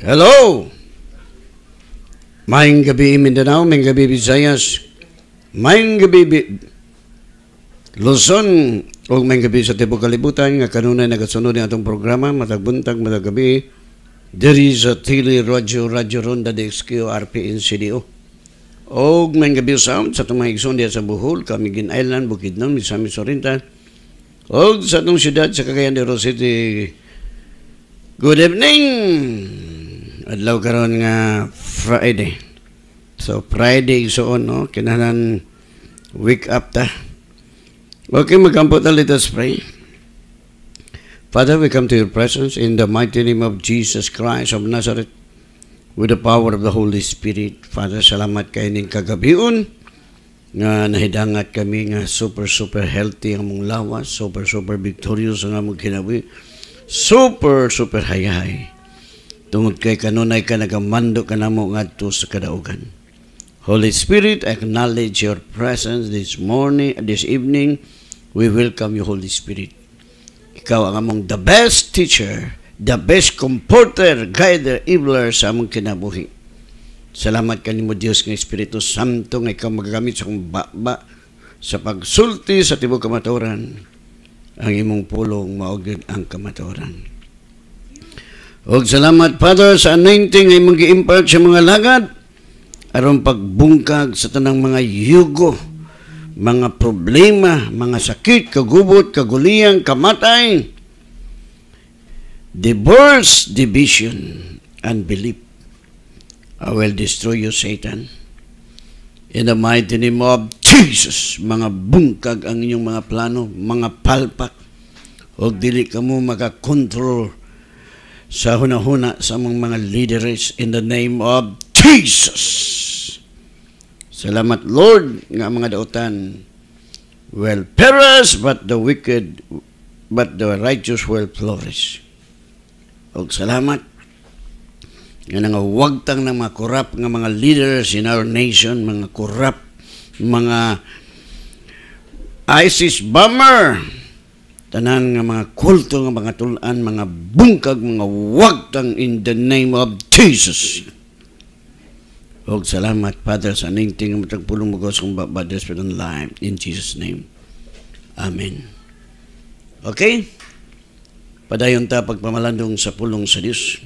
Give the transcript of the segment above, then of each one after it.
Hello! Maing gabi Mindanao, maing gabi Visayas, maing gabi Luzon, o maing gabi sa Tibo Kalibutan, nga kanunay nagasunod ni atong programa, matagbuntag, matagabi, diri sa Tili Radyo Radyo Ronda DXQ RPN CDO. O maing gabi sound sa itong mga igsoon sa Bohol, Kamigin Island, Bukidnon, Misamis Oriental, o sa itong siyudad sa Cagayan de Rosity. Good evening! adlaw karon nga Friday. So Friday igsuon no kinahanglan week up ta. Okay, magkampo ta let us pray. Father, we come to your presence in the mighty name of Jesus Christ of Nazareth with the power of the Holy Spirit. Father, salamat kay ning kagabion nga nahidangat kami nga super super healthy ang mong lawas, super super victorious ang mong kinabuhi, super super hayahay tungod kay kanunay ka nagamando ka namo ngadto sa kadaugan. Holy Spirit, acknowledge your presence this morning, this evening. We welcome you, Holy Spirit. Ikaw ang among the best teacher, the best comforter, guider, enabler sa among kinabuhi. Salamat kanimo Dios ng Espiritu Santo nga ikaw magagamit sa akong baba sa pagsulti sa tibok kamatoran. Ang imong pulong maugid ang kamatoran. Og salamat, Father, sa anointing ay mag-impart sa mga lagad aron pagbungkag sa tanang mga yugo, mga problema, mga sakit, kagubot, kaguliyang, kamatay, divorce, division, unbelief. I will destroy you, Satan. In the mighty name of Jesus, mga bungkag ang inyong mga plano, mga palpak, og dili ka mo makakontrol sa hunahuna sa among mga leaders in the name of Jesus. Salamat Lord nga mga dautan Well perish but the wicked but the righteous will flourish. Og salamat nga nangawagtang ng mga korap nga mga leaders in our nation, mga korap, mga ISIS bomber, tanan nga mga kulto nga mga tulaan, mga bungkag mga wagtang in the name of Jesus og salamat Father sa aning tingong matagpulong magos kong babadas pa ng life in Jesus name Amen Okay Padayon ta pagpamalandong sa pulong sa Dios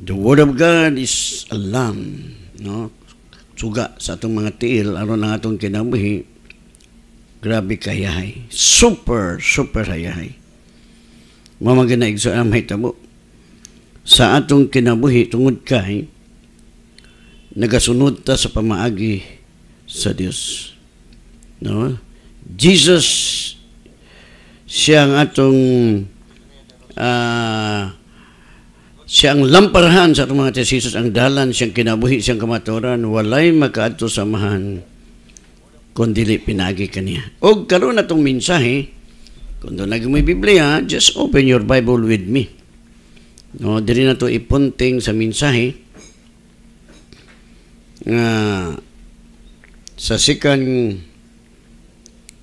The Word of God is a lamb no suga sa atong mga tiil aron ang atong kinabuhi Grabe kayahay. Super, super hayahay. Mamagana igso ang mahitabo. Sa atong kinabuhi tungod kay nagasunod ta sa pamaagi sa Dios. No? Jesus siyang atong uh, ah, siyang lamparahan sa atong mga Jesus ang dalan siyang kinabuhi siyang kamaturan walay makaadto samahan kung dili pinagi kaniya. Og karon na tong mensahe, kung doon lagi may Biblia, just open your Bible with me. No, diri na to ipunting sa mensahe nga uh, sa second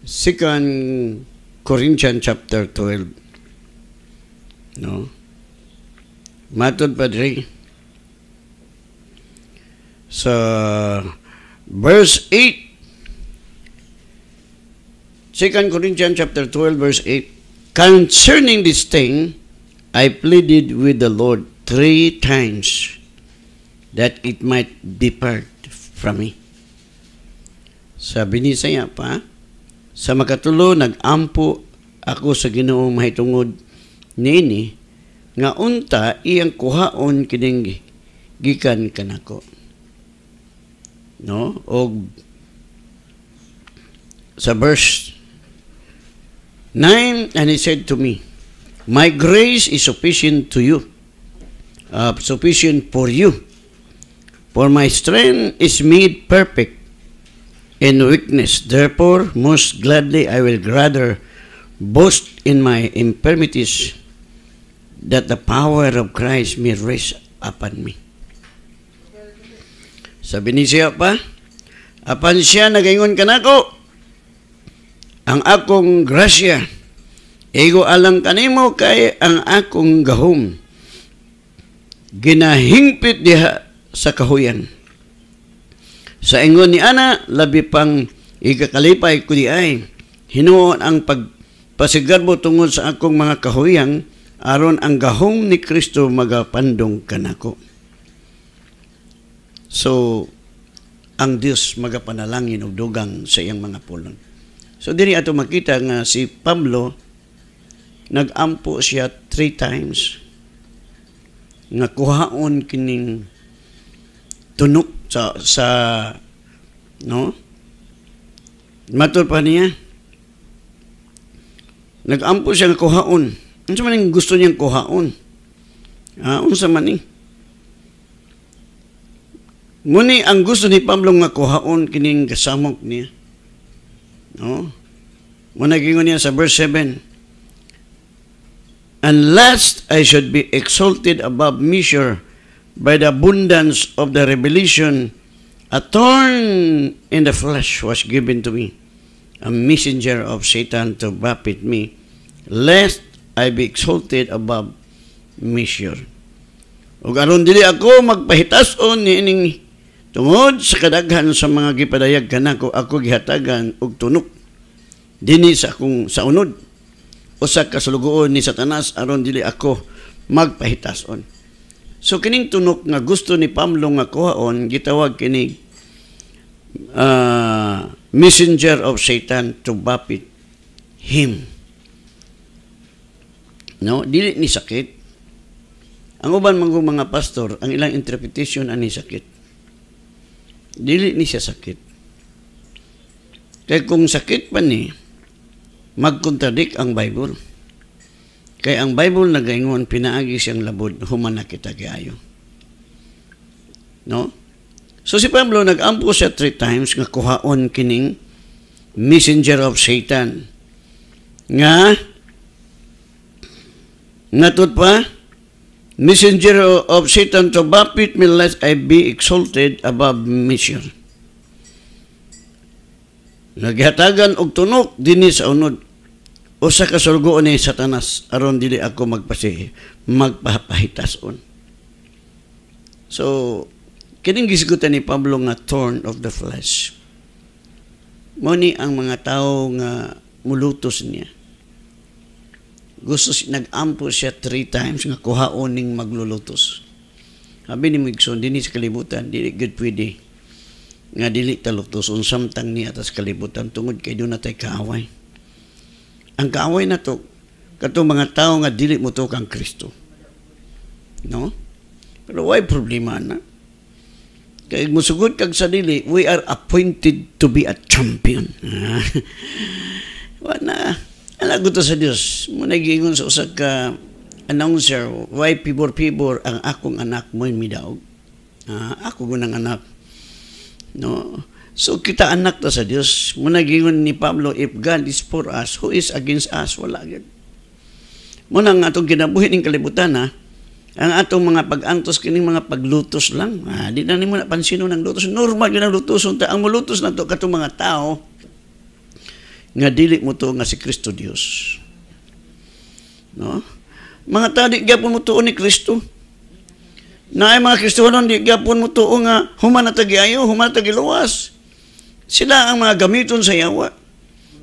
second Corinthians chapter 12 no matod pa diri sa verse 8 2 Corinthians chapter 12 verse 8, Concerning this thing, I pleaded with the Lord three times that it might depart from me. Sabi ni saya pa, sa makatulo, nagampo ako sa Ginoo mahitungod niini, nga unta iyang kuhaon kining gikan kanako. No? Og sa verse 9, and he said to me, My grace is sufficient to you, uh, sufficient for you, for my strength is made perfect in weakness. Therefore, most gladly I will rather boast in my infirmities that the power of Christ may rest upon me. Sabi ni siya pa, Apan siya, nagingon ka ko, ang akong grasya. Ego alang kanimo kay ang akong gahom. Ginahingpit diha sa kahuyan. Sa ingon ni ana labi pang igakalipay ko di ay hinuon ang pagpasigar tungod sa akong mga kahuyang aron ang gahom ni Kristo magapandong kanako. So, ang Dios magapanalangin og dugang sa iyang mga pulong. So diri ato makita nga si Pablo nagampo siya three times nga kining tunok sa sa no matul pa niya nagampo siya nga kuhaon unsa man ang gusto niyang kuhaon ah, unsa man ni eh? Muni ang gusto ni Pablo nga kuhaon kining gasamok niya No? Managingon niya sa verse 7. And last I should be exalted above measure by the abundance of the revelation, a thorn in the flesh was given to me, a messenger of Satan to buffet me, lest I be exalted above measure. O aron dili ako magpahitas-on ni ining Tungod sa kadaghan sa mga gipadayag kanako ako gihatagan og tunok dinhi sa akong saunod usa ka sulugoon ni Satanas aron dili ako magpahitason. So kining tunok nga gusto ni Pamlo nga kuhaon gitawag kini uh, messenger of Satan to buffet him. No, dili ni sakit. Ang uban mga pastor, ang ilang interpretation ani sakit dili ni siya sakit. Kay kung sakit pa ni, magkontradik ang Bible. Kay ang Bible nagaingon, pinaagi siyang labod, human na kita kayo. No? So si Pablo nagampo siya three times nga kuhaon kining messenger of Satan. Nga, natod pa, messenger of Satan to buffet me lest I be exalted above measure. Naghatagan og tunok dinhi sa unod o sa kasulgoon ni Satanas aron dili ako magpasi magpapahitason. So kining gisgutan ni Pablo nga thorn of the flesh. Mo ni ang mga tawo nga mulutos niya gusto si nagampo siya three times nga kuha uning maglulutos. Sabi ni Migson, dini sa kalibutan, dili good pwede nga dili talutos on samtang ni atas kalibutan tungod kay doon natay kaaway. Ang kaaway na to, kato mga tao nga dili mo to kang Kristo. No? Pero why problema na? Kay musugod kag sa dili, we are appointed to be a champion. Wala na. Alagot sa Dios, mo nagingon sa usag ka announcer, why pibor-pibor ang akong anak mo in midaog? Ah, ako gunang anak. No? So kita anak ta sa Dios. Mo nagingon ni Pablo, if God is for us, who is against us? Wala gyud. Mo nang atong ginabuhi ning kalibutan ha. Ang atong mga pag-antos kining mga paglutos lang. Ah, di na nimo napansino ng lutos. Normal gyud ang lutos unta ang mulutos na to katong mga tao nga dili mo to nga si Kristo Dios. No? Mga tadi gyapon mo tuon ni Kristo. Naay mga Kristohanon di gyapon mo tuon nga human tagi ayo, human tagi luwas. Sila ang mga gamiton sa yawa.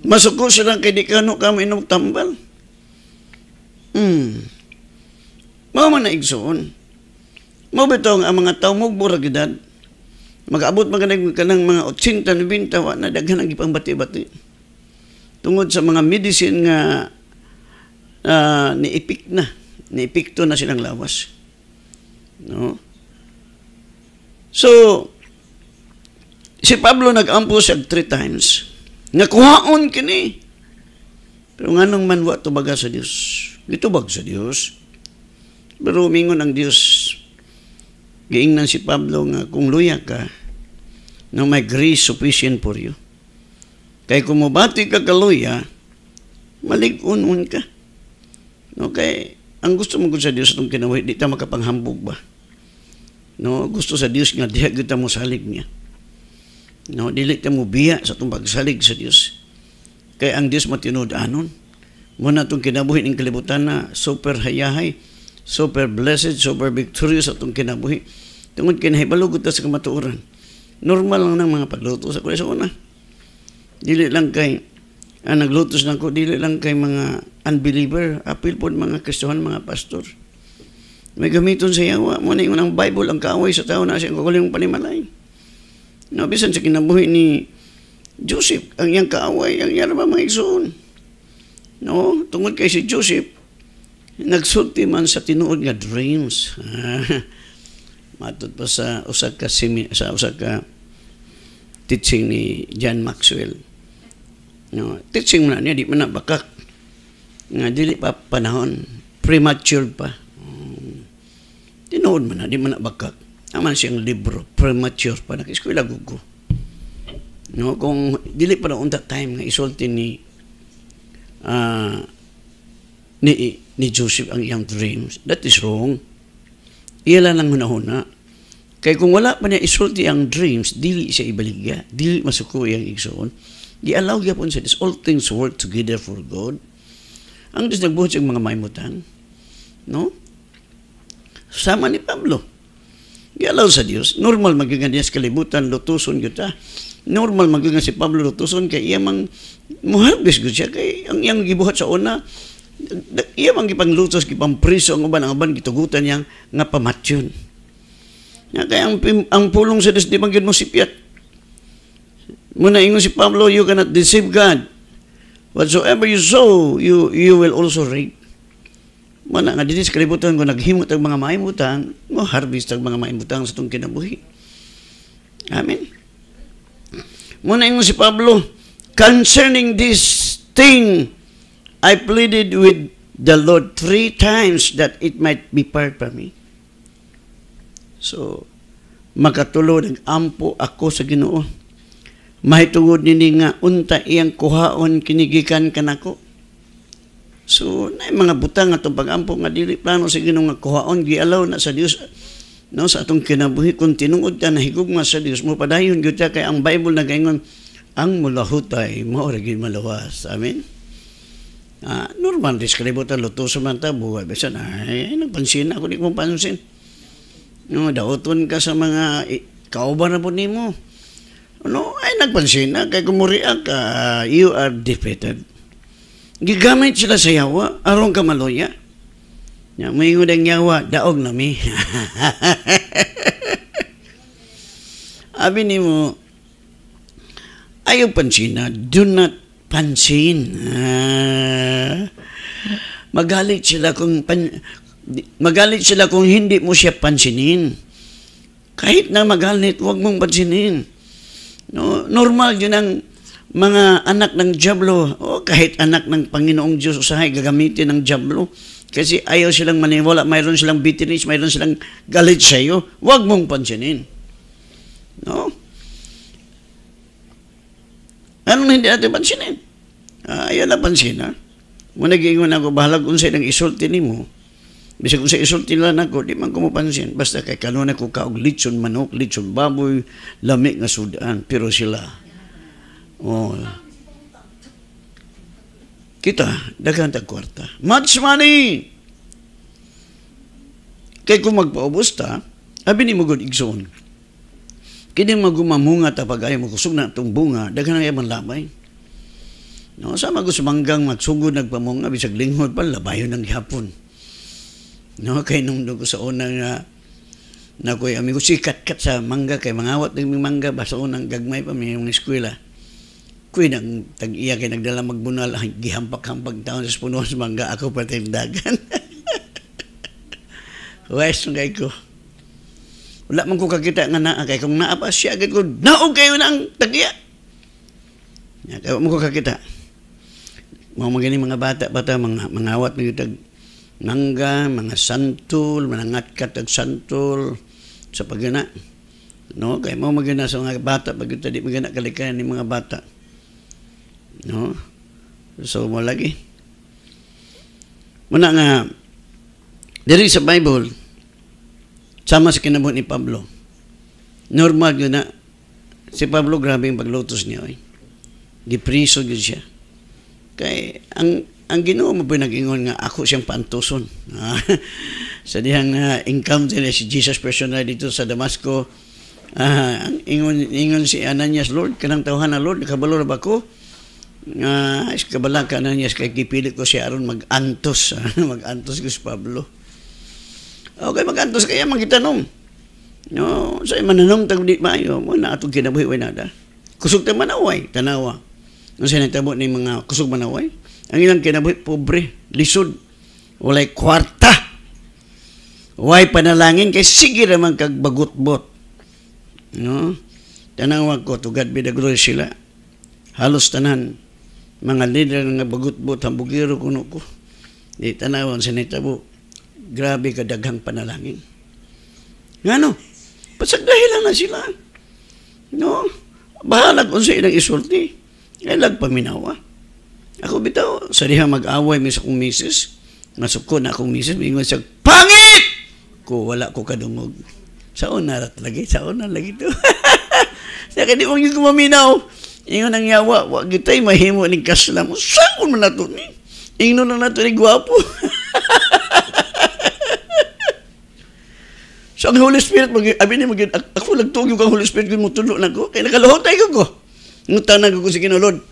Masuko sila kay di kano kami inom tambal. Mm. Mao man igsoon. Mao bitong ang mga tawo mugbura gidad. Mag-abot man kanang mga 80 90 wa na daghan ang ipang bati-bati tungod sa mga medicine nga uh, niipik na, niipikto na silang lawas. No? So, si Pablo nag-ampo siya three times. Nakuhaon kini. Pero nganong nung manwa tubaga sa Dios. Gitubag sa Dios. Pero mingon ang Dios. Giingnan si Pablo nga kung luya ka, no may grace sufficient for you. Kay kumubati ka kaluya, maligunon ka. No, kay ang gusto mo sa Dios itong kinawi, di ta makapanghambog ba? No, gusto sa Dios nga diha gyud mo salig niya. No, dili ta mo biya sa tong pagsalig sa Dios. Kay ang Dios mo tinud-anon. Mo na tong kinabuhi ning kalibutan na super hayahay, super blessed, super victorious atong kinabuhi. Tungod kinahibalugot ta sa kamatuoran. Normal lang nang mga pagluto sa kulis na. Dili lang kay ang ah, naglutos nako dili lang kay mga unbeliever, apil po mga kristohan, mga pastor. May gamiton sa yawa, mo na unang Bible, ang kaaway sa tao na siya, ang kukuling panimalay. No, bisan sa kinabuhi ni Joseph, ang iyang kaaway, ang iyang mga igsoon. No, tungod kay si Joseph, nagsulti man sa tinuod nga dreams. matud pa sa usa ka sa usa ka teaching ni John Maxwell No, teaching na niya, di man bakak. Nga, dili pa panahon. Premature pa. Um, tinood man na, di man na bakak. Naman siyang libro, premature pa. Nakiskwila gugo. No, kung dili pa na unta time nga isulti ni uh, ni ni Joseph ang iyang dreams, that is wrong. Iya lang ang huna Kaya kung wala pa niya isulti ang dreams, dili siya ibaligya, dili masuko iyang igsoon Gialaw gyapon siya, this all things work together for good. Ang Diyos nagbuhat siyang mga maimutan. No? Sama ni Pablo. Gialaw sa Dios. Normal magiging Diyos kalibutan, lutuson kita. Normal magiging si Pablo lutuson kay iya mang muharbis gud siya kay ang iyang gibuhat sa una iya mang gipanglutos gipangpriso ang uban ang uban gitugutan yang nga pamatyon. Nga kay ang, ang pulong sa Dios di man gyud mo sipiat Muna ingon si Pablo, you cannot deceive God. Whatsoever you sow, you, you will also reap. Muna nga, dinis kalibutan ko, naghimot ang mga maimutang, mo harvest ang mga maimutang sa itong kinabuhi. Amen. Muna ingon si Pablo, concerning this thing, I pleaded with the Lord three times that it might be part from me. So, makatulod ang ampo ako sa ginoo mahitungod nini nga unta iyang kuhaon kinigikan kanako. So, na mga butang atong pagampo nga dili plano sa Ginoo nga kuhaon gialaw na sa Dios no sa atong kinabuhi kun tinuod ta nahigugma sa Dios mo padayon gyud ta kay ang Bible nagaingon ang mulahutay mao ra malawas. Amen. Ah, normal diskribo ta luto sa man ta buhay bisan ay nagpansin ako di ko pansin. No, dauton ka sa mga eh, kauban na po nimo. No, ay nagpansin na kay kumuriak uh, you are defeated. Gigamit sila sa yawa aron ka maloya. Nya moingon ang yawa daog na mi. Abi nimo ayaw pansin na do not pansin. Ah, magalit sila kung pan, magalit sila kung hindi mo siya pansinin. Kahit na magalit, huwag mong pansinin. No, normal yun ang mga anak ng Diablo o kahit anak ng Panginoong Diyos usahay gagamitin ng Diablo kasi ayaw silang maniwala, mayroon silang bitterness, mayroon silang galit sa iyo. Huwag mong pansinin. No? Ano hindi natin pansinin? Ah, ayan na pansin, ha? Muna naging ako, bahalag unsay nang isulti ni mo, Bisag sa isulti lang ako, di man ko Basta kay kanon ako kaog litson manok, litson baboy, lami nga sudan. Pero sila, oh, kita, daghan tag kwarta. Much money! Kay kung magpaubos ta, abi ni mo gud igsoon. Kini magumamunga ta pagayo mo kusog na tong bunga, daghan na man labay. No, sama ko sumanggang magsugod nagpamunga bisag linghod pa labayon ng hapon. No, kay nung dugo sa una nga na ko'y amigo sikat-kat sa mangga kay mangawat ng mangga basta unang gagmay pa may eskwela. Kuy nang tag-iya kay nagdala magbunal ang gihampak-hampag taon sa puno sa mangga ako pa dagan. Wes nga kay ko. Wala man ko kakita nga naa kay kung naa pa siya agad ko naog kayo nang tag-iya. Kaya mo ko kakita. Mga mga mga bata bata mga mangawat ng tag nangga, mga santol, manangat katag santol sa pagana. No, kay mo magana sa mga bata pag di magana kalikayan ni mga bata. No. So mo lagi. Muna nga diri sa Bible sama sa kinabot ni Pablo. Normal yun na si Pablo grabe yung paglutos niya. Eh. Gipriso yun siya. Kay ang ang Ginoo mo pinag-ingon nga ako siyang pantuson. sa dihang uh, encounter si Jesus personal dito sa Damasco, uh, ingon ingon si Ananias, Lord, kanang tawhan na Lord, nakabalo ba ko? Uh, kabala ka Ananias, kay kipilit ko si Aaron mag-antos. mag-antos ko si Pablo. Okay, mag-antos kaya magitanong. No, sa so, mananong tag di maayo mo na atong kinabuhi way nada. Kusog ta manaway tanawa. Unsa nagtabo ni mga kusog manaway? Ang ilang kinabuhi, pobre, lisod, walay kwarta. Walay panalangin, kay sige naman kagbagot-bot. No? Tanang wag ko, tugad God be sila. Halos tanan, mga leader nga bagot-bot, hambugiro kuno ko. Di tanawan sa nitabo, grabe kadaghang panalangin. Nga no? lang na sila. No? Bahala kung sa ilang isulti. Kailag eh, paminawa. Ako bitaw, sariha mag-away mi sa kong misis. Nasok ko na akong misis, ingon siya, pangit! Ko, wala ko kadungog. Sa unarat lagi, sa unarat lagi to. Sa kadi mong yung kumaminaw. Ingon ang yawa, wag kita'y mahimo ni kaslam. Saan ko man nato ni? Ingon na nato ni gwapo. So ang Holy Spirit, mag, abi ni mag, ako lagtong yung kang Holy Spirit, kung mutulo na ko, kaya nakaluhot tayo ko. Ngutan na ko si Kinulod.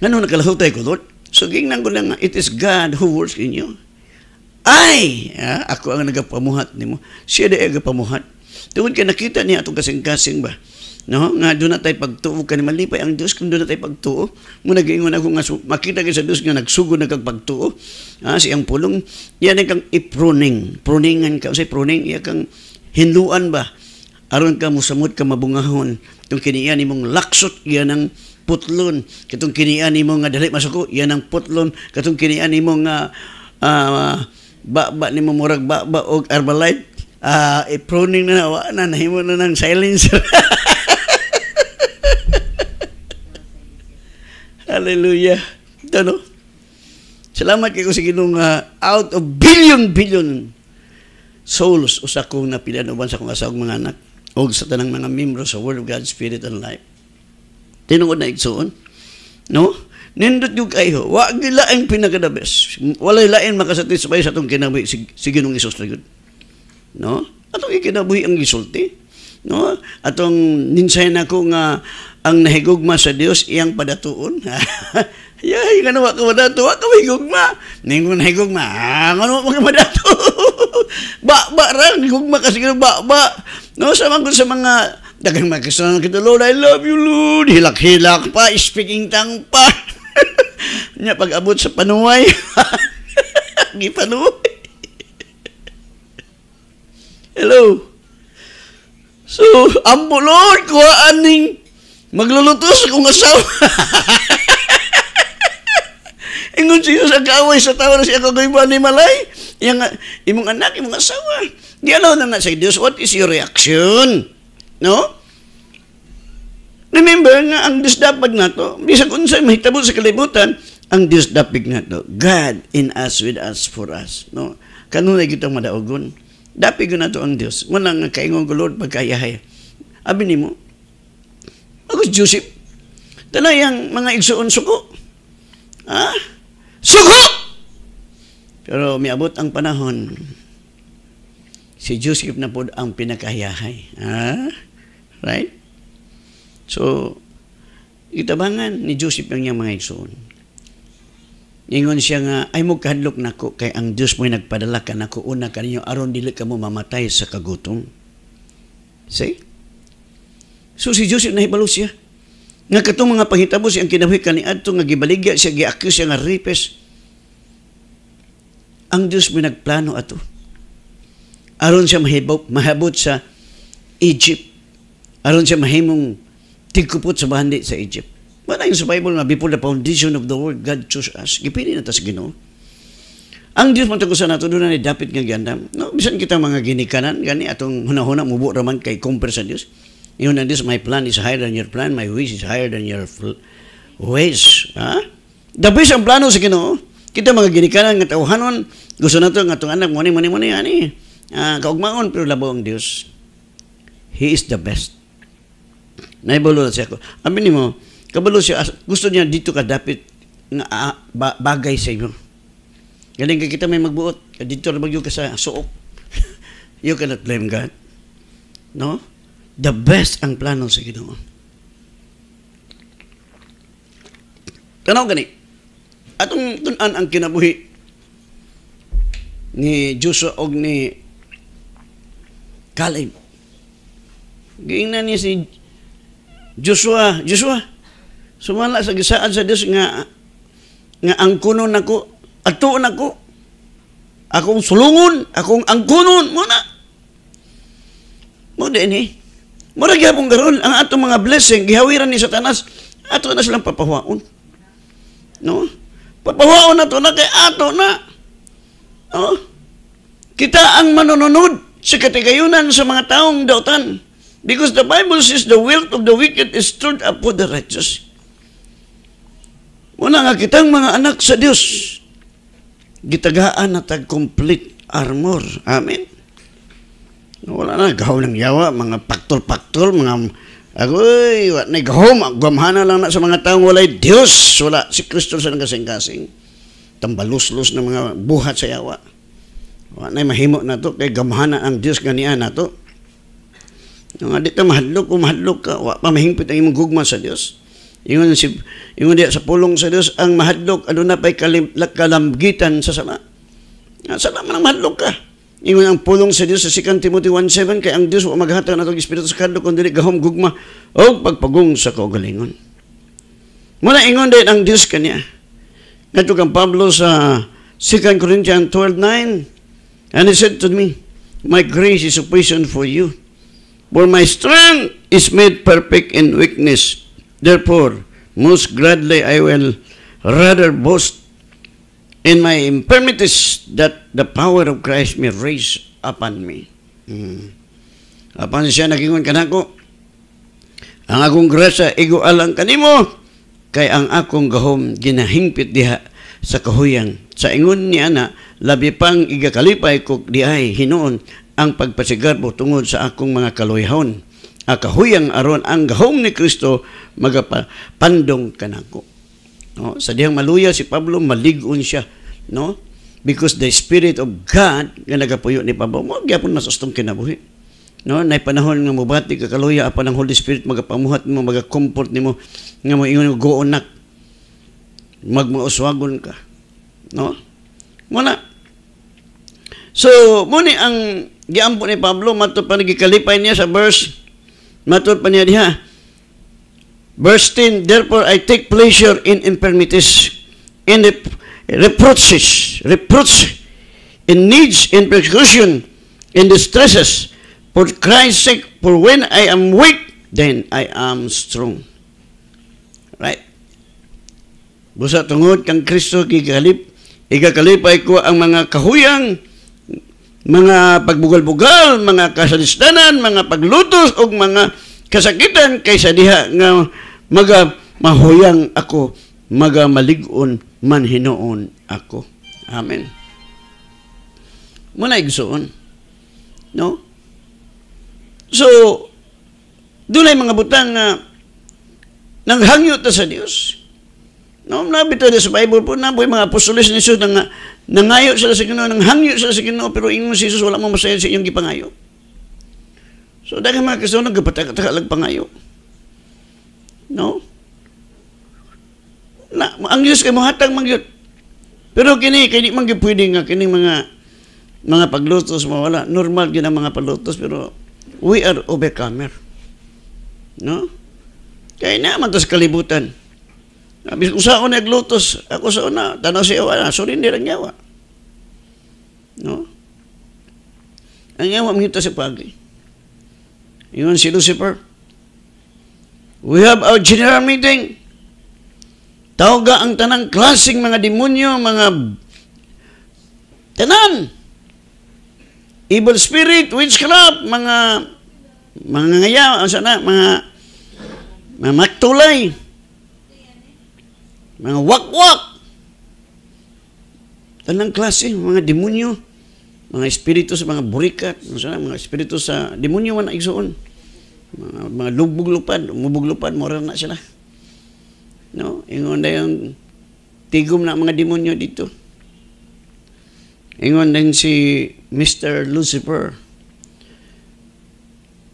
Ngano nakalahutay ko doon? So, gingnan ko na it is God who works in you. Ay! Ah, ako ang nagapamuhat nimo. Siya na ang nagapamuhat. Tungod ka nakita niya itong kasing-kasing ba? No? Nga doon na tayo pagtuo ka malipay ang Diyos kung doon na tayo pagtuo. Mo nagingon ako nga makita ka sa Diyos nga nagsugo na kag pagtuo. Ah, siyang pulong yan ang kang i-pruning. Pruningan ka say pruning iya kang hinduan ba? Aron ka musamot ka mabungahon tong kiniya nimong laksot iya ng putlon katong kinian nimo nga dali masuko yan ang putlon katong kinian nimo nga uh, ah, ba ba nimo murag ba ba og Herbalife uh, ah, iproning na nawa na nahimo na ng silencer Hallelujah. Tano. Salamat kay ko sa Ginoo nga ah, out of billion billion souls usak ko napilian uban sa akong asawang mga anak og sa tanang mga membro sa Word of God Spirit and Life. Tinuod na igsoon. No? Nindot yung kayo. Wa gila ang pinakadabes. Walay lain makasatisfy sa atong kinabuhi si, si Ginoong Isus na yun. No? Atong ikinabuhi ang gisulti. No? Atong ninsay na ko nga ang nahigugma sa Dios iyang padatuon. Yay, nga nawa ka madato, wa ka mahigugma. Ningon nahigugma, ah, nga nawa ka madato. ba, ba, rang, higugma kasi ba, ba. No, sa mga, sa mga Dagang makasalanan kita, Lord. I love you, Lord. Hilak-hilak pa, speaking tang pa. Nya pag-abot sa panuway. Gipanuway. Hello. So, ambo Lord, kuha aning maglulutos sa kong asawa. Ingon si Jesus, agaway sa tao na siya kagayba ni Malay. Yang, imong anak, imong asawa. Di alaw ano na nga sa Diyos, what is your reaction? No? Remember nga ang disdapag na nato, bisag unsa mahitabo sa kalibutan, ang disdapig na nato. God in us, with us, for us. No? Kanunay kita madaogon. Dapig na to ang Dios. Wala nga kaingon ko, Lord, pagkayahay. Abi nimo, ako si Joseph, tanay yang mga igsuon suko. Ha? Suko! Pero miabot ang panahon, si Joseph na po ang pinakayahay. Ha? Right? So, itabangan ni Joseph ang iyang mga igsoon. Ingon siya nga, ay mo kahadlok nako kay ang Dios mo'y nagpadala ka nako una kaninyo aron dili ka mo mamatay sa kagutom. See? So si Joseph nahibalo siya. Nga katong mga panghitabo ang kinabuhi Adto, nga gibaligya siya giakus siya nga ripes. Ang Dios mo'y nagplano ato. Aron siya mahibot, mahabot sa Egypt aron siya mahimong tigkupot sa bahandi sa Egypt. Wala yung sa Bible nga, before the foundation of the world, God chose us. Gipili na ta sa Ginoo. Ang Dios man tagusan nato doon na dapat nga gandam. No, bisan kita mga ginikanan gani atong hunahuna mubo raman kay compare sa Dios. Yun ang Dios, my plan is higher than your plan, my ways is higher than your ways. Ha? Dabis ang plano sa Ginoo. Kita mga ginikanan nga tawhanon, gusto na nato nga atong anak mo ni mo ni ani. Ah, kaugmaon pero labo ang Dios. He is the best. Naibalo siya ko. Amin mo, kabalo siya, gusto niya dito ka dapat nga ah, bagay sa iyo. Galing ka kita may magbuot. Dito na magyo ka sa suok. you cannot blame God. No? The best ang plano sa Ginoo. Tanaw gani. Atong tunan ang kinabuhi ni Joshua og ni Caleb. Giingnan niya si Joshua, Joshua, sumala sa gisaad sa Dios nga nga angkunon nako, atuon nako. Akong sulungon, akong angkunon mo na. Mo din eh. Mura gyapon karon ang atong mga blessing gihawiran ni Satanas ato na silang papahuaon. No? Papahuaon na to na kay ato na. No? Kita ang manununod sa katigayunan sa mga taong dautan. Because the Bible says the wealth of the wicked is stored up for the righteous. Una nga kitang mga anak sa Dios, gitagaan na complete armor. Amen. Wala na gaw ng yawa, mga paktol-paktol, mga agoy, wala na gaw, guamhana lang na sa mga taong walay Dios, wala si Kristo sa kasing-kasing. Tambalus-lus ng mga buhat sa yawa. Wala na mahimo na to, kay gamhana ang Dios ganian na to. Nga di ka mahadlok o mahadlok ka, wa pa mahingpit ang imong gugma sa Dios. Ingon si ingon diya sa pulong sa Dios ang mahadlok aduna ano pay kalim, kalamgitan sa sama. Nga sa man ang mahadlok ka. Ingon ang pulong sa Dios sa 2 Timothy 1:7 kay ang Dios wa maghatag og espiritu sa kadlok kun dili gahom gugma o pagpagong sa kaugalingon. Muna ingon din ang Dios kaniya. Ngadto kang Pablo sa 2 Corinthians 12:9 and he said to me, My grace is sufficient for you For my strength is made perfect in weakness. Therefore, most gladly I will rather boast in my infirmities that the power of Christ may raise upon me. Hmm. Apan siya nagingon kanako, ang akong grasa igualang kanimo, kay ang akong gahom ginahingpit diha sa kahuyang. Sa ingon ni ana, labi pang igakalipay ko diay hinoon ang pagpasigarbo tungod sa akong mga kaluyhon. Akahuyang aron ang gahom ni Kristo magapandong kanako. No? Sa dihang maluya si Pablo maligon siya, no? Because the spirit of God nga nagapuyo ni Pablo, mo gyapon masustong kinabuhi. No, nay panahon nga mubati ka kaluya apan ang Holy Spirit magapamuhat mo, magakomfort nimo nga mo ingon goonak. onak. Magmauswagon ka. No? Muna. So, muni ang giampo ni Pablo matod pa nagikalipay niya sa verse matod pa niya diha verse 10 therefore I take pleasure in infirmities in rep reproaches reproach in needs in persecution in distresses for Christ's sake for when I am weak then I am strong right busa tungod kang Kristo gigalip igakalipay ko ang mga kahuyang mga pagbugal-bugal, mga kasalistanan, mga paglutos o mga kasakitan kaysa diha nga maga mahuyang ako, maga maligon man hinoon ako. Amen. Muna igsoon. No? So, dunay mga butang nga uh, naghangyo ta sa Dios No, nabi tayo sa Bible po, naboy mga apostolis ni Jesus na nangayo sila sa Ginoo, nanghangyo sila sa Ginoo, pero ingon si Jesus, wala mo masaya sa iyong gipangayo. So, dahil mga Kristo, nagkapatakatakalag pangayo. No? Na, ang Diyos kay mohatag mangyot. Pero kini, kini man pwede nga, kini mga mga paglutos mawala. Normal ang mga paglutos, pero we are overcomer. No? Kaya naman to sa kalibutan. Kung saan ako naglutos, ako sa una, tanaw sa iwa, ah, surrender ang yawa. No? Ang yawa mangita sa pagi. Ingon si Lucifer, We have our general meeting. Tawga ang tanang klasing mga demonyo, mga tanan. Evil spirit, witchcraft, mga mga ngaya, ano sana, mga mga magtulay. Mga wakwak! Tanang klase, mga demonyo, mga espiritu sa mga burikat, mga espiritu sa demonyo man igsoon. Mga, mga lubog lupad, umubog lupad, mora na sila. No? Ingon na yung tigom na mga demonyo dito. Ingon din si Mr. Lucifer.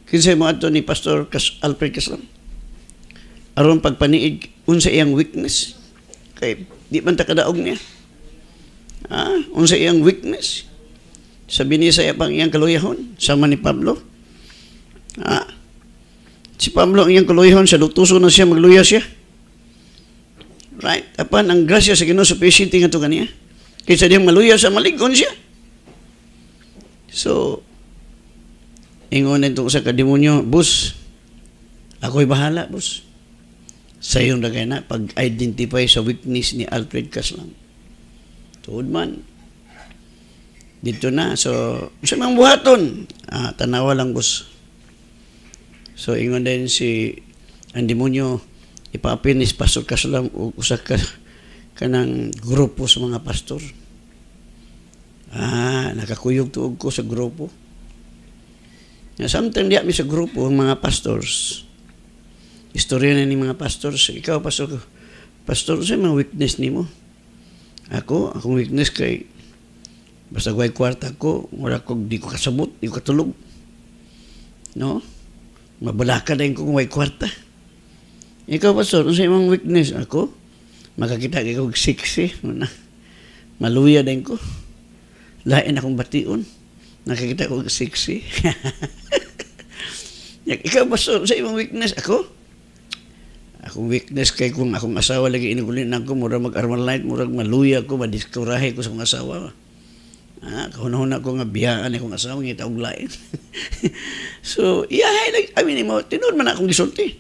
Kinsa mo ato ni Pastor Alfred Kaslam? Aron pagpaniig unsa iyang weakness? Kay, di man takadaog niya. Ah, unsa iyang weakness. Sabi ni saya pang iyang kaluyahon, sa man ni Pablo. Ah, si Pablo ang iyang kaluyahon, sa lutuso na siya, magluya siya. Right? Apan, ang grasya sa Ginoo sufficient nga to kaniya. Kaysa diyang maluya sa maligon siya. So, ingon nito sa kademonyo, boss, ako'y bahala, boss sa iyong dagay na pag-identify sa weakness ni Alfred Kaslang. Tuod man. Dito na. So, sa mga buhaton. Ah, tanawa lang, boss. So, ingon din si ang demonyo ipapinis pastor Kaslang o usak ka kanang grupo sa mga pastor. Ah, nakakuyog tuog ko sa grupo. Sometimes, diya mi sa grupo, ang mga pastors, istorya na ni mga pastors. Ikaw, pastor, pastor, sa mga weakness ni mo? Ako, akong weakness kay basta guay kwarta ko, wala ko, di ko kasabot, di ko katulog. No? Mabalaka na yung kung guay kwarta. Ikaw, pastor, sa imong weakness? Ako, makakita ka kong sexy. Maluya din ko. Lain akong bation. Nakakita ko sexy. Ikaw, pastor, sa imong weakness? Ako, ako weakness kay kung akong asawa lagi inugulit na ako, murag mag-armal light, murag maluya ko, madiskurahe ko sa mga asawa. Ah, kahuna-huna ko nga biyaan akong asawa, ngita og lain. so, iyahay lang, I mean, mo, tinod man akong gisulti.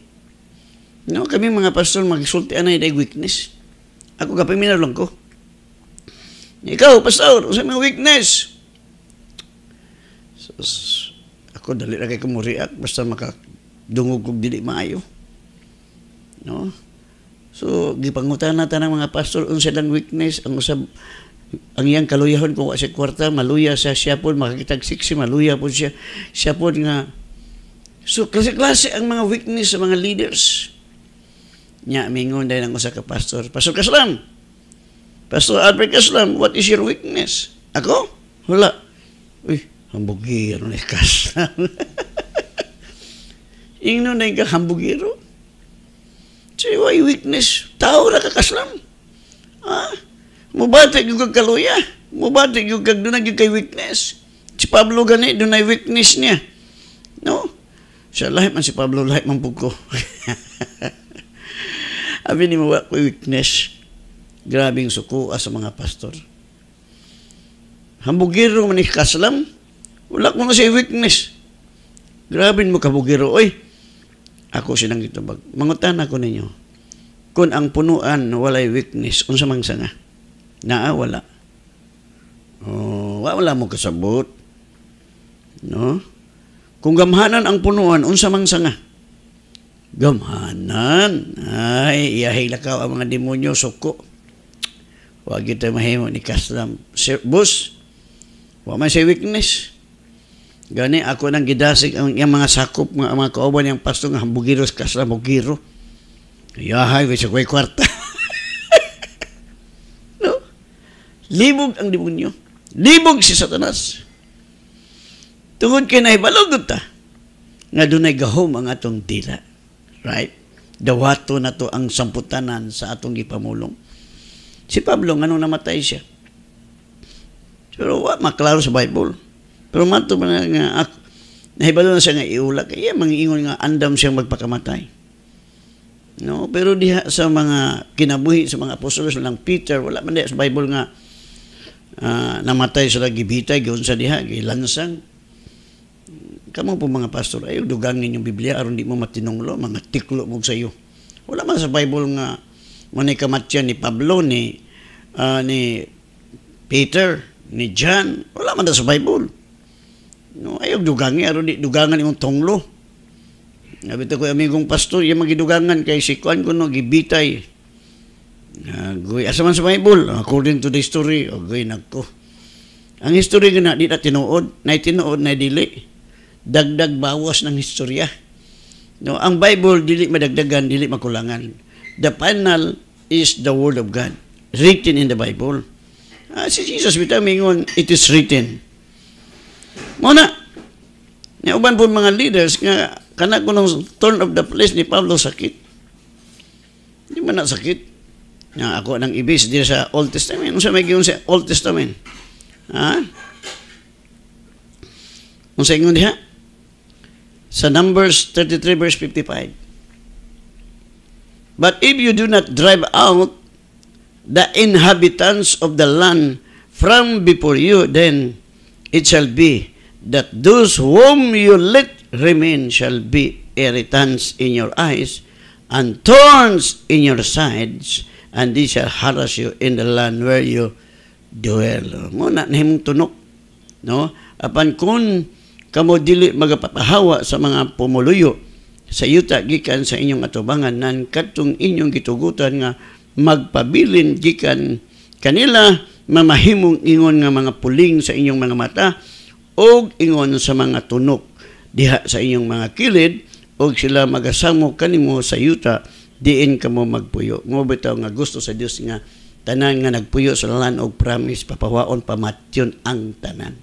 No, kami mga pastor, magisulti anay day weakness. Ako kapaminaw lang ko. Ikaw, pastor, sa mga weakness. So, ako dali na kay kumuriak, basta makadungog kong dili maayo. No? So, gipangutan na tanang mga pastor, unsa lang weakness, ang usab ang iyang kaluyahon kung sa kwarta, maluya sa siya po, makakitag siksi, maluya po siya. Siya po nga. So, klase-klase ang mga weakness sa mga leaders. Nya, mingon dahil ang usa ka pastor. Pastor Kaslam, Pastor Albert Kaslam, what is your weakness? Ako? Wala. Uy, hambugiro ni Kaslam. Ingno na yung hambugiro. Siwa weakness, tao na kakaslam. Ha? Mubati yung kagkaluya. Mubati yung kagdunag yung kay weakness. Si Pablo gani, dunay weakness niya. No? Siya lahat man si Pablo, lahat man ko. Abi ni mo ba ko weakness? Grabing suko ah, sa mga pastor. Hambugiro man ni kaslam, wala ko na si weakness. Grabe mo kabugiro, oy. Ako silang gitubag. Mangutan ako ninyo, kung ang punuan walay witness, unsa mang sana? Naa, wala. Oh, wala mo kasabot. No? Kung gamhanan ang punuan, unsa mang sanga? Gamhanan. Ay, iyahila ka ang mga demonyo, suko. Huwag kita mahimo ni Kaslam. Sir, boss, huwag man siya witness. Gani ako nang gidasig ang iyang mga sakop nga mga kauban yang pasto nga hambugiros kas na bugiro. Yahay ko sa kuy kwarta. no? Libog ang demonyo. Libog si Satanas. Tungod kay nahibalog ta nga dunay gahom ang atong dila. Right? Dawato na to ang samputanan sa atong gipamulong. Si Pablo nganong namatay siya. Pero wa maklaro sa Bible. Pero mato man nga ako, nahibalo na siya nga iula, kaya mangingon nga andam siyang magpakamatay. No, pero diha sa mga kinabuhi sa mga apostol lang Peter, wala man diha sa Bible nga uh, namatay sila gibitay giun sa diha gilansang. Kamo po mga pastor, ayo dugang ninyong Biblia aron di mo matinunglo, mga tiklo mo sa iyo. Wala man sa Bible nga manay kamatyan ni Pablo ni uh, ni Peter, ni John, wala man sa Bible. No, ayaw dugangi, aro di dugangan imong tonglo. Nabi ko amigong pastor, iya magidugangan kay si Kuan kuno gibitay. Nagoy, asa man sa Bible, according to the story, ogoy nagko. Ang history nga na, di na tinuod, na tinuod, na dili. Dagdag bawas ng historia. No, ang Bible, dili madagdagan, dili makulangan. The final is the Word of God, written in the Bible. Ah, si Jesus, bitaw mingon, it is written. Muna, ni uban po mga leaders nga kana ko nung turn of the place ni Pablo sakit. Di man na sakit. Nga ako nang ibis di sa Old Testament. Unsa may giyon sa Old Testament? Ha? Unsa ingon diha? Sa Numbers 33 verse 55. But if you do not drive out the inhabitants of the land from before you, then it shall be that those whom you let remain shall be irritants in your eyes and thorns in your sides, and they shall harass you in the land where you dwell. Muna na himong tunok. No? Apan kun kamo dili magapapahawa sa mga pumuluyo sa yuta gikan sa inyong atubangan nan katong inyong gitugutan nga magpabilin gikan kanila mamahimong ingon nga mga puling sa inyong mga mata og ingon sa mga tunok diha sa inyong mga kilid og sila magasamo kanimo sa yuta diin kamo magpuyo mo bitaw nga gusto sa Dios nga tanan nga nagpuyo sa lalan og promise papawaon pamatyon ang tanan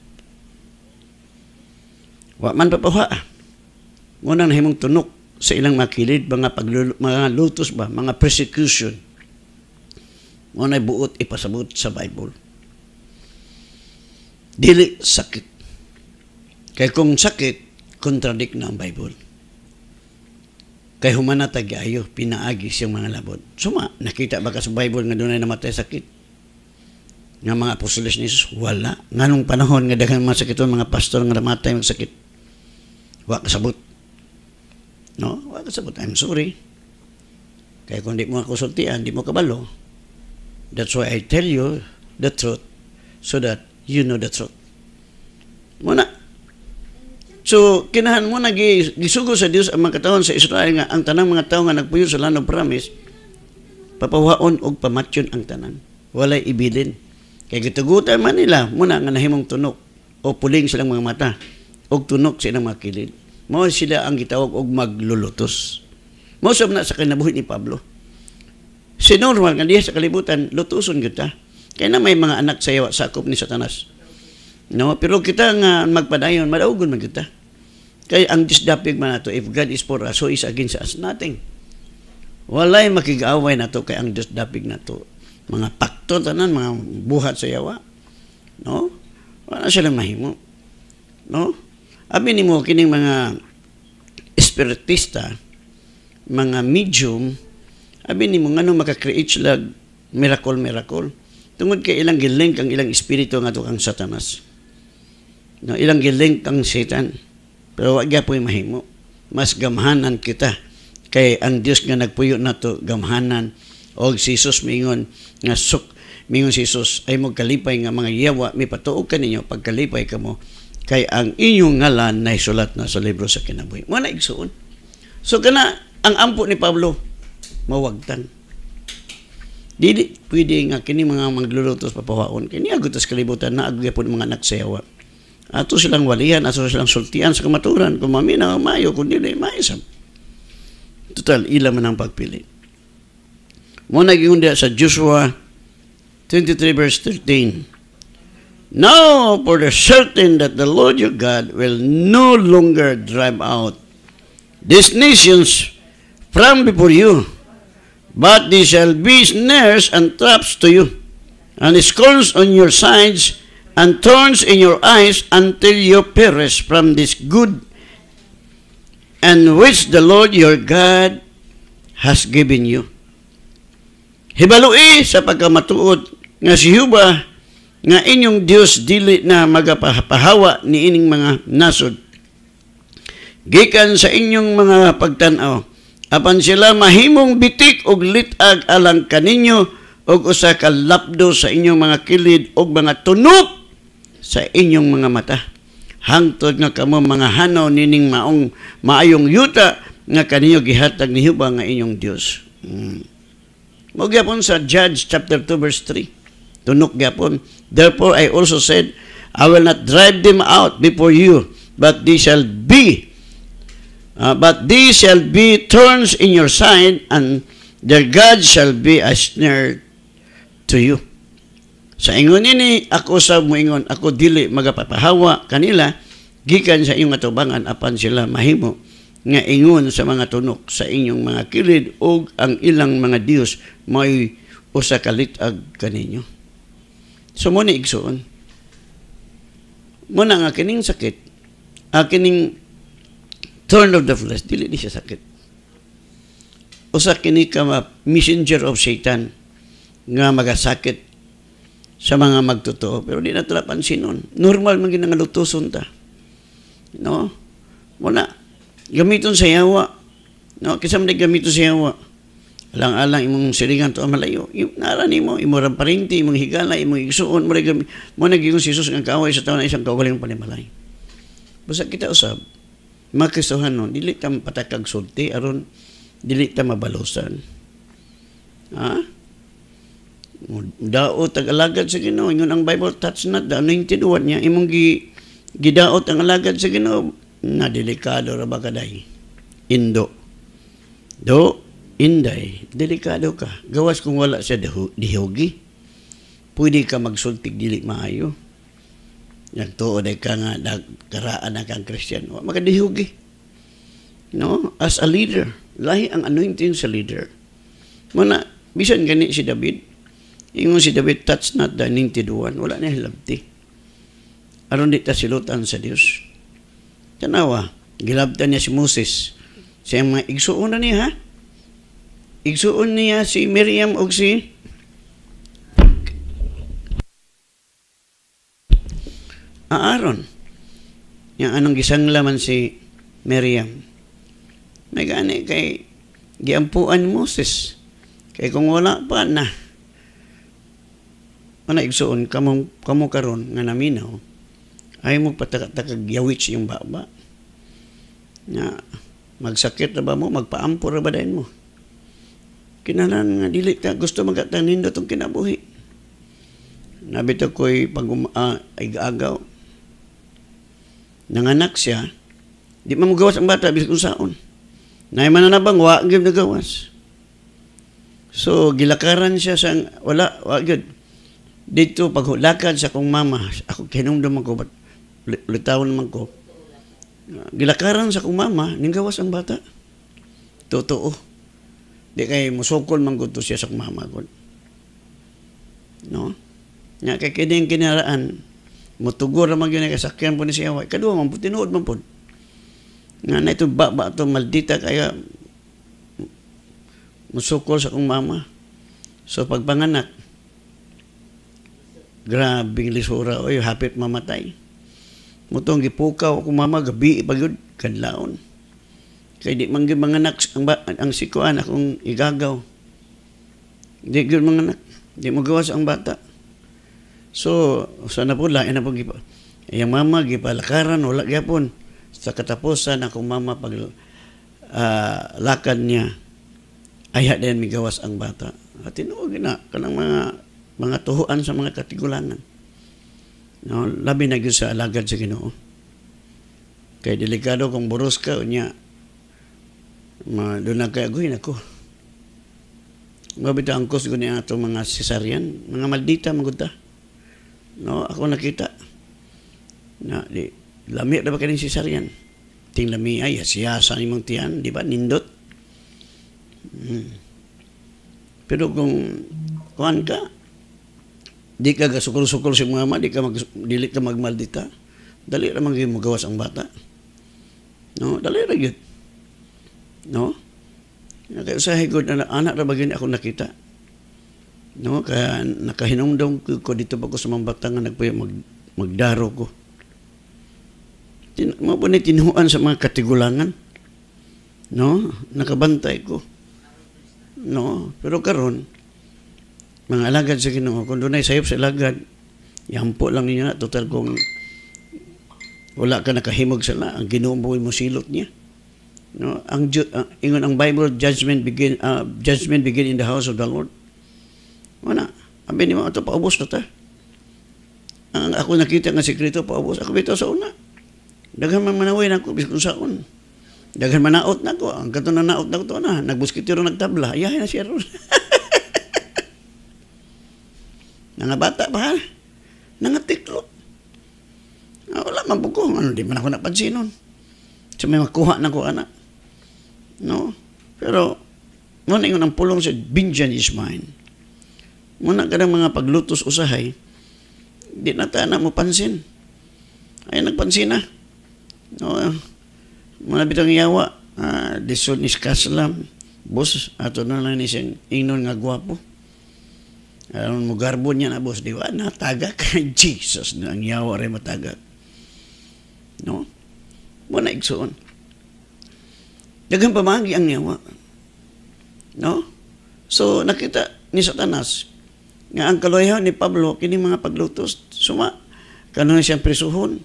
wa man papawa ngunang nahimong tunok sa ilang makilid mga paglulu, mga lutos ba mga persecution mo buot ipasabot sa Bible dili sakit Kay kung sakit, contradict na ang Bible. Kay humanatag ayo, pinaagis yung mga labot. Suma, nakita ba ka sa Bible nga doon ay namatay sakit? Nga mga apostolos ni Jesus, wala. Nga nung panahon nga daghan mga sakit mga pastor nga namatay ng sakit. Wa kasabot. No? Wa kasabot. I'm sorry. Kaya kung di mo ako sultian, di mo kabalo. That's why I tell you the truth so that you know the truth. Muna, So, kinahan mo na gisugo sa Dios ang mga katawan sa Israel nga ang tanang mga tao nga nagpuyo sa land of promise, papawaon og pamatyon ang tanan. Walay ibilin. Kay gitugutan man nila muna nga nahimong tunok o puling silang mga mata og tunok sa ilang mga kilid. Mao sila ang gitawag og maglulutos. Mao na sa kinabuhi ni Pablo. Si normal nga diha sa kalibutan lutuson gyud ta. Kay na may mga anak sa yawa sakop ni Satanas No, pero kita nga magpadayon, madaugon man kita. Kaya ang disdapig man nato, if God is for us, who is against us? Nothing. Walay makigaway nato kay ang disdapig nato. Mga pakto tanan, mga buhat sa yawa. No? Wala silang mahimo. No? Abi nimo kining mga espiritista, mga medium, abi nimo nganong maka-create sila miracle miracle tungod kay ilang gilink ang ilang espiritu nga kang Satanas. No, ilang giling kang setan Pero wag po mahimo. Mas gamhanan kita. Kay ang Dios nga nagpuyo nato gamhanan og si Jesus mingon nga suk mingon si Jesus ay mo kalipay nga mga yawa mi patuog kaninyo pagkalipay kamo kay ang inyong ngalan na isulat na sa libro sa kinabuhi. Mo na igsuon. So kana ang ampo ni Pablo mawagtan. Dili pwede nga kini mga maglulutos papawaon kini agutas kalibutan na agyapon mga anak sa yawa ato silang walihan, ato silang sultian sa kamaturan, kung mamina o mayo, kung dili, maisam. Total, ila man ang pagpili. Muna giundi sa Joshua 23 verse 13. Now for the certain that the Lord your God will no longer drive out these nations from before you, but they shall be snares and traps to you, and scorns on your sides, and thorns in your eyes until you perish from this good and which the Lord your God has given you. Hibalui sa pagkamatuod nga si Huba nga inyong Dios dili na magapahawa ni ining mga nasod. Gikan sa inyong mga pagtan-aw apan sila mahimong bitik og litag alang kaninyo og usa ka lapdo sa inyong mga kilid og mga tunok sa inyong mga mata. Hangtod nga kamo mga hanaw nining maong maayong yuta nga kaniyo gihatag ni Huba nga inyong Dios. Hmm. Magyapon sa Judge chapter 2 verse 3. Tunok gyapon, therefore I also said, I will not drive them out before you, but they shall be uh, but they shall be thorns in your side, and their God shall be a snare to you. Sa ingon ini, ako sa moingon, ako dili magapapahawa kanila, gikan sa inyong atubangan apan sila mahimo nga ingon sa mga tunok sa inyong mga kilid o ang ilang mga Dios may usa kalitag kaninyo. So mo ni igsoon. Mo na nga kining sakit, akining ah, thorn of the flesh, dili ni siya sakit. Usa kini ka messenger of Satan nga magasakit sa mga magtotoo. Pero di na ito napansin nun. Normal man ginangalutuson ta. No? Wala. Gamiton sa yawa. No? Kisa man gamiton sa yawa. Alang-alang imong silingan to malayo. Yung narani mo, imong parinti, imong higala, imong igsuon, mo gamit. mo naging si Jesus ang kaway sa taon na isang kagaling panimalay. Basta kita usab, makistuhan nun, dili ta patakag sulti, aron dili ta mabalosan. Ha? Daot ang alagad sa Ginoo, ingon ang Bible touch not the anointed one niya imong gi gidaot ang alagad sa Ginoo na delikado ra ba kaday. Indo. Do inday, delikado ka. Gawas kung wala siya dihogi. Pwede ka magsultig dili maayo. Nagtuod day ka nga nagkaraan na kang Christian. Magadihogi. No? As a leader. Lahi ang anointing sa leader. Muna, bisan gani si David, Ingon si David, touch not the anointed one. Wala na hilabti. Aron di ta silutan sa Dios. Tanawa, gilabtan niya si Moses. Siya mga igsuon na niya, ha? Igsuon niya si Miriam o si Aaron. Yang anong laman si Miriam. May gani kay giampuan Moses. Kay kung wala pa na, ano igsuon kamong kamo karon nga naminaw ay mo patakag yawits yung baba. na magsakit na ba mo, magpaampo ba dayon mo? Kinanan nga dili ta gusto magatang nindo tong kinabuhi. Nabito ko'y pag uh, ay gaagaw. Nanganak siya, di man magawas ang bata bisag unsaon. Nay man na bang wa gyud nagawas. So gilakaran siya sang wala wa gyud dito paghulakan sa akong mama ako kinumdum ako bat litawon naman ko gilakaran sa akong mama ninggawas ang bata totoo di kay musukol man gud siya sa akong mama gud no nya kay kining kinaraan mutugor ra magyud kay sakyan po ni siya way man po tinuod man po nga na ito ba ba to maldita kaya musukol sa akong mama so pagpanganak Grabing lisura, oy, hapit mamatay. Mutong gipukaw ako mama, gabi ipagyod, kanlaon. kay di man mga anak, ang, ang sikuan akong igagaw. Di gyud mga anak, di mo ang bata. So, sana po, lain na po gipa. Iyang mama, gipalakaran, wala gyapon. Sa katapusan, akong mama, pag uh, lakad niya, ayat din migawas ang bata. At tinuog na, kanang mga mga tuhuan sa mga katigulangan. No, labi na gyud sa alagad sa Ginoo. Kay delikado kung buros ka unya ma dunag kay agoy ako. Mabito ang kos guni ato mga sesaryan, mga maldita magud No, ako nakita. Na di lami dapat kini sesaryan. Ting lami ay siyasa imong tiyan, di ba? Nindot. Hmm. Pero kung kuan ka, Di ka gasukol-sukol si mama, di ka, mag, dili ka magmaldita. Dali naman kayo magawas ang bata. No, dali na yun. No? Kaya sa higod na anak ra bagay ako nakita. No, kaya nakahinomdom ko, ko dito pa ko sa mga bata nga nagpuyo mag, magdaro ko. Tin, mo ni tinuan sa mga katigulangan. No, nakabantay ko. No, pero karon mga alagad sa Ginoo kun dunay sayop sa alagad ihampo lang niya total kung wala ka nakahimog sa la ang Ginoo mo silot niya no ang uh, ingon ang Bible judgment begin uh, judgment begin in the house of the Lord wala abi ni mo ato paubos na ta ang ako nakita nga sekreto paubos ako bitaw sa una daghan man manaway na ako nako biskon saon daghan na nako ang kato na naot nako to na nagbuskitero nagtabla ayahin na siya nangabata bata pa, nangatiklo. Ah, wala man po Ano, di man ako napansin nun. So may makuha na ko, anak. No? Pero, muna yung ang pulong sa Binjan is mine. Muna ka ng mga paglutos usahay, di na tayo mo pansin. Ay, nagpansin na. No? Mga bitang yawa, ah, this one is Kaslam, boss, ato na lang ni siyang ingnon nga gwapo. Aron mo garbon niya na boss, di ba? Nataga Jesus na ang yawa rin mataga. No? Mo na igsoon. Daghang pamagi ang yawa. No? So nakita ni Satanas nga ang kaloyhaw ni Pablo kini mga paglutos suma kanon siyang prisuhon.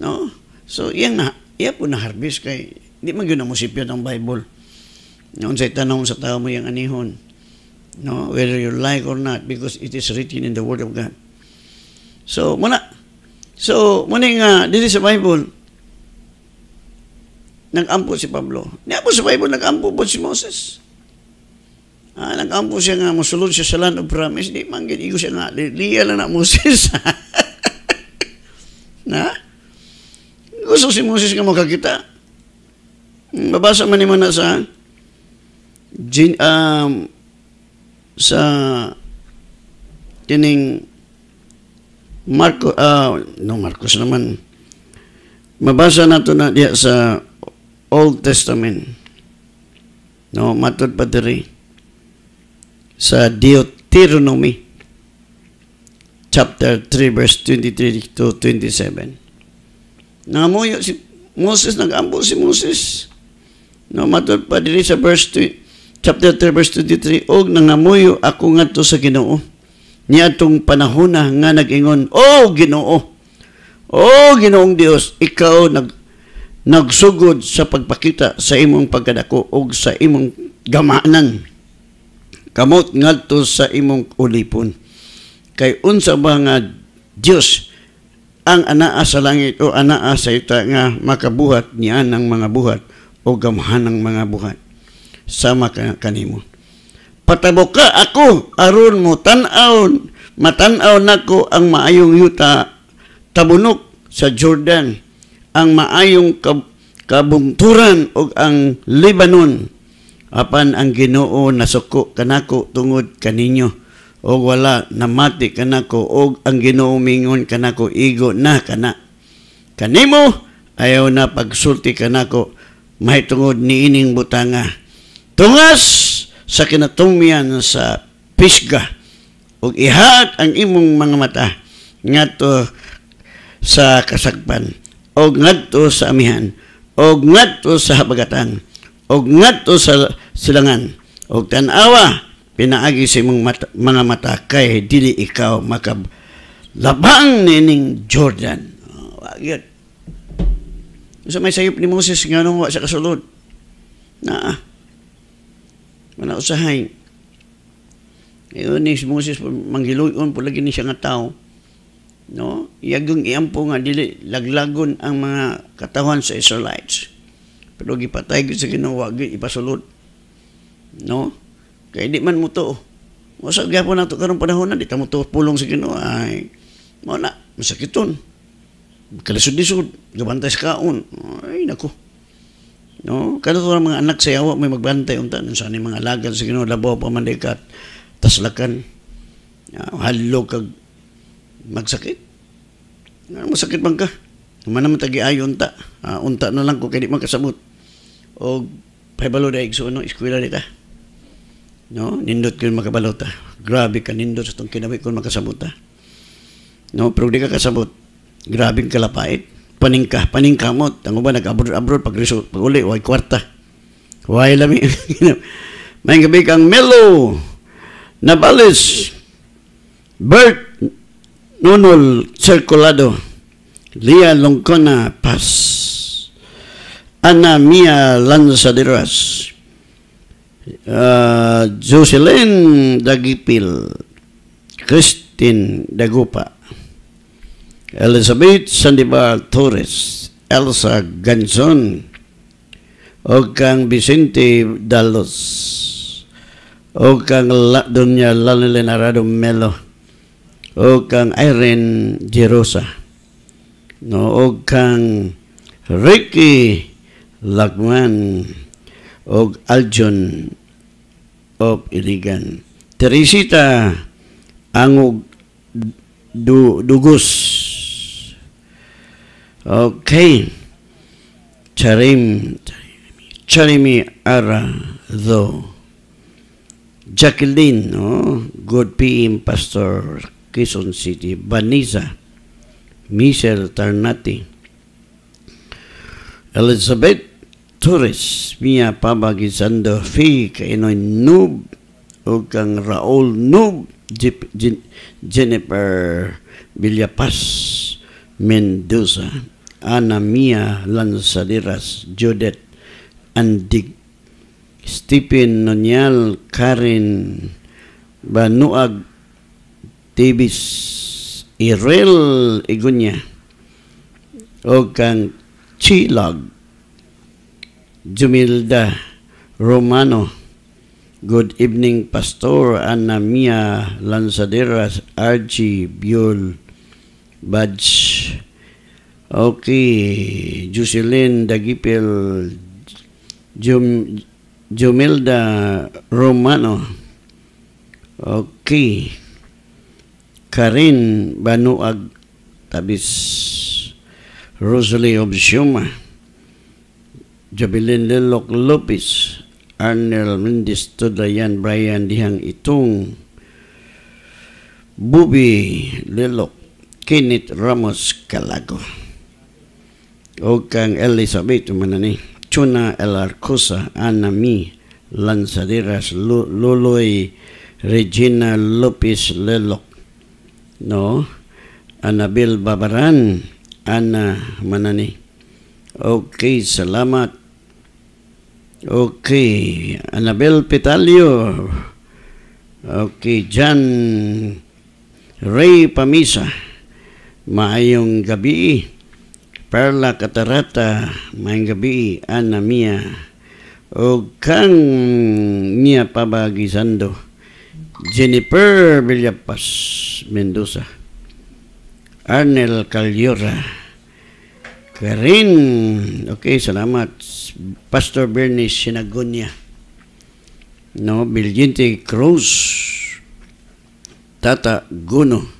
No? So iyang na iya po na harvest kay di man gyud mo sipyot ang Bible. Noon sa tanong sa tao mo yang anihon No? Whether you like or not because it is written in the Word of God. So, muna. So, muna nga, uh, dito sa Bible, nagampo si Pablo. Nagampo sa Bible, nagampo po si Moses. Ah, nagampo siya nga, musulod siya sa land of promise. Di man, ginigo siya nga, liya lang na Moses. na? Gusto si Moses nga makakita. Babasa hmm, man naman na sa um, sa tining Marco uh, no Marcos naman mabasa nato na diya sa Old Testament no matud pa diri sa Deuteronomy chapter 3 verse 23 to 27 namuyo si Moses nagambo si Moses no matud pa diri sa verse 20 chapter 3 verse 23 og nangamuyo ako ngadto sa Ginoo niadtong panahon na nga nagingon o Ginoo o Ginoong Dios ikaw nag nagsugod sa pagpakita sa imong pagkadako og sa imong gamanan kamot ngadto sa imong ulipon kay unsa ba nga Dios ang anaa sa langit o anaa sa yuta nga makabuhat niya ng mga buhat o gamahan ng mga buhat sama kanimo. Pataboka ako aron mo tan-awon matan-aw nako ang maayong yuta tabunok sa Jordan ang maayong kab kabungturan o ang Lebanon apan ang Ginoo nasuko kanako tungod kaninyo o wala namati kanako o ang Ginoo mingon kanako igo na kana kanimo ayaw na pagsulti kanako may mahitungod niining butanga tungas sa kinatumyan sa pisga ug ihaat ang imong mga mata ngadto sa kasagpan og ngadto sa amihan og ngadto sa habagatan og ngadto sa silangan og tanawa pinaagi sa imong mata, mga mata kay dili ikaw makab labang nining Jordan oh, yun. may sayop ni Moses nga nung wa sa kasulod na wala sa hay. Ngayon ni Moses, manggiluyon po lagi ni siya nga tao. No? Iyagong iampo nga, dili, laglagon ang mga katawan sa Israelites. Pero gipatay ko sa ginawa, ipasulod. No? Kaya di man mo to. Wasag gapon na ito karong panahon na, di mo to pulong sa ginawa. Ay, mo na, masakit ton. Kalisod-lisod, gabantay sa kaon. Ay, nako. No? Kano to mga anak sa yawa may magbantay unta nun sa mga alagan sa Ginoo labo pa mandikat taslakan uh, halo kag magsakit. Ano masakit bang ka? Naman naman tagiayo unta. Uh, unta na lang ko kay di man kasabot. O pahibalo na igsoon no eskwela nita. No, nindot ko makabalot ta. Grabe ka nindot sa tong kinabi ko makasabot ta. No, pero di ka kasabot. Grabe kalapait paningka paningka mo tango ba nag-abroad abroad pag resort pag uli way kwarta way lami may gabi kang Melo Nabalis Bert Nunol Circulado Lia Longcona Paz Ana Mia Lanzaderas uh, Jocelyn Dagipil Christine Dagupa Elizabeth Sandibar Torres, Elsa Ganson, o kang Vicente Dalos, o kang La, Dunya Lanilenarado Melo, o kang Irene Jerosa, no, o kang Ricky Lagman, o Aljon of Iligan. Teresita Angog du, Dugos, Okay. Oh, Charim, Charimi Ara, though. Jacqueline, no? good PM pastor, Quezon City. Baniza, Michelle Tarnati. Elizabeth Torres, Mia Pabagisando, Fee, Kainoy Noob, o kang Raul Noob, Jennifer Villapas. Mendoza, Ana Mia Lanzaderas, Judith Andig, Stephen Nonyal, Karen Banuag, Tibis, Irel Igunya, o kang Chilog, Jumilda Romano, Good evening, Pastor Ana Mia Lanzaderas, Archie Buell, Badge, Oki Jusilin Dagipil Jum, Jumilda Romano. Oke. Karin Banuag Tabis Rosalie Obsuma Jabilin Lelok Lopez Arnel Mendes Tudayan Brian Dihang Itung Bubi Lelok Kenneth Ramos Kalago o kang Elizabeth manani chuna el ana mi lanzaderas luloy Regina Lopez Lelok no Anabel Babaran ana manani okay salamat okay Anabel Petalio okay Jan Ray Pamisa maayong gabi Perla Catarata, maayong gabi, Ana Mia, o kang Mia Pabagisando, Jennifer Villapas Mendoza, Arnel Calyora, Karin, okay, salamat, Pastor Bernice Sinagonia, no, Biljinte Cruz, Tata Guno,